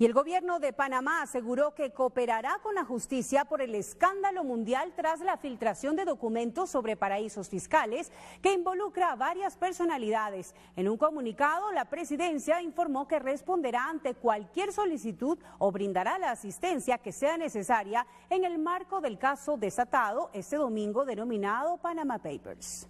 Y el gobierno de Panamá aseguró que cooperará con la justicia por el escándalo mundial tras la filtración de documentos sobre paraísos fiscales que involucra a varias personalidades. En un comunicado, la presidencia informó que responderá ante cualquier solicitud o brindará la asistencia que sea necesaria en el marco del caso desatado este domingo denominado Panama Papers.